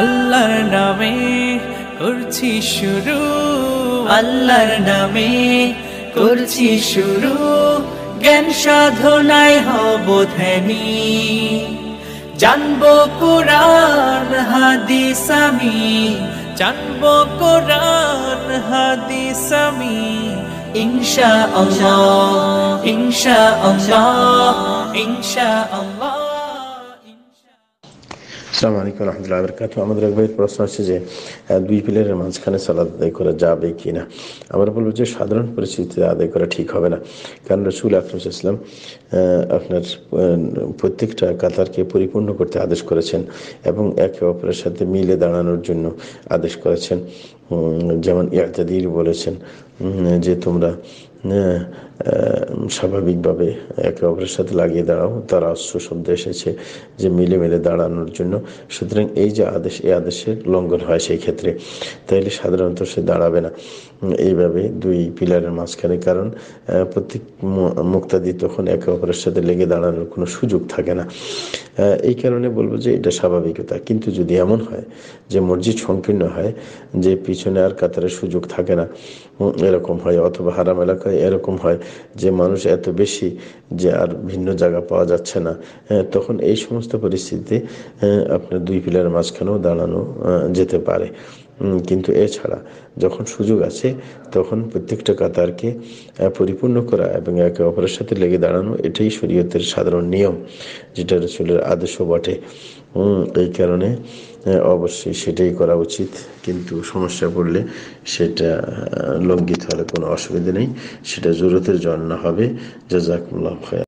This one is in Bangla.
আল্লাহর নামে করছি শুরু আল্লাহর নামে করছি শুরু জ্ঞান সাধনায় হব ধ্যানি জানবো কোরআন হাদিস আমি জানবো কোরআন হাদিস আমি ইনশা আল্লাহ ইনশা আল্লাহ ইনশা আল্লাহ আসসালামু আলাইকুম রহমতুল্লাহ বরকাত আমাদের এক প্রশ্ন আছে যে দুই প্লেয়ারের মাঝখানে সালাদ আদায় করা যাবে কি না আমরা বলবো যে সাধারণ পরিস্থিতিতে আদায় করা ঠিক হবে না কারণ রসুল আকরম ইসলাম আপনার প্রত্যেকটা কাতারকে পরিপূর্ণ করতে আদেশ করেছেন এবং একে অপরের সাথে মিলে দাঁড়ানোর জন্য আদেশ করেছেন যেমন ইয়াতাদির বলেছেন যে তোমরা স্বাভাবিকভাবে একে অপরের সাথে লাগিয়ে দাঁড়াও তারা অস্ত্র শব্দ এসেছে যে মিলে মিলে দাঁড়ানোর জন্য সুতরাং এই যে আদেশ এই আদেশের লঙ্ঘন হয় সেই ক্ষেত্রে তাইলে সাধারণত সে দাঁড়াবে না এইভাবে দুই পিলারের মাঝখানে কারণ প্রত্যেক মুক্তাদি তখন একে অপরের সাথে লেগে দাঁড়ানোর কোনো সুযোগ থাকে না এই কারণে বলবো যে এটা স্বাভাবিকতা কিন্তু যদি এমন হয় যে মসজিদ সংকীর্ণ হয় যে পিছনে আর কাতারের সুযোগ থাকে না এরকম হয় অথবা হারাম এলাকায় প্রায় এরকম হয় যে মানুষ এত বেশি যে আর ভিন্ন জায়গা পাওয়া যাচ্ছে না হ্যাঁ, তখন এই সমস্ত পরিস্থিতি হ্যাঁ, আপনার দুই পিলার মাঝখানেও দাঁড়ানো যেতে পারে কিন্তু এছাড়া যখন সুযোগ আছে তখন প্রত্যেকটা কাতারকে পরিপূর্ণ করা এবং একে অপরের সাথে লেগে দাঁড়ানো এটাই শরীয়তের সাধারণ নিয়ম যেটা রসুলের আদর্শ বটে এই কারণে অবশ্যই সেটাই করা উচিত কিন্তু সমস্যা পড়লে সেটা লঙ্ঘিত হলে কোনো অসুবিধা নেই সেটা জরুরতের জন্য হবে যা জাজাকুল্লাহ